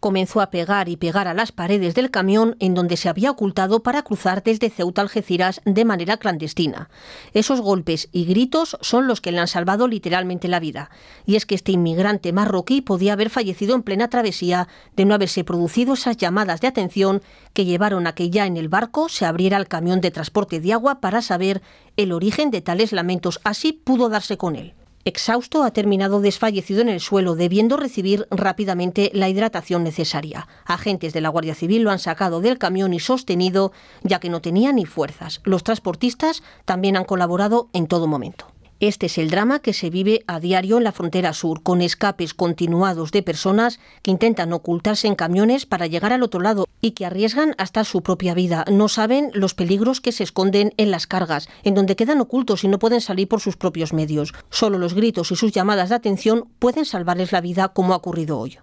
comenzó a pegar y pegar a las paredes del camión en donde se había ocultado para cruzar desde Ceuta Algeciras de manera clandestina. Esos golpes y gritos son los que le han salvado literalmente la vida. Y es que este inmigrante marroquí podía haber fallecido en plena travesía de no haberse producido esas llamadas de atención que llevaron a que ya en el barco se abriera el camión de transporte de agua para saber el origen de tales lamentos. Así pudo darse con él. Exhausto, ha terminado desfallecido en el suelo, debiendo recibir rápidamente la hidratación necesaria. Agentes de la Guardia Civil lo han sacado del camión y sostenido, ya que no tenía ni fuerzas. Los transportistas también han colaborado en todo momento. Este es el drama que se vive a diario en la frontera sur, con escapes continuados de personas que intentan ocultarse en camiones para llegar al otro lado y que arriesgan hasta su propia vida. No saben los peligros que se esconden en las cargas, en donde quedan ocultos y no pueden salir por sus propios medios. Solo los gritos y sus llamadas de atención pueden salvarles la vida como ha ocurrido hoy.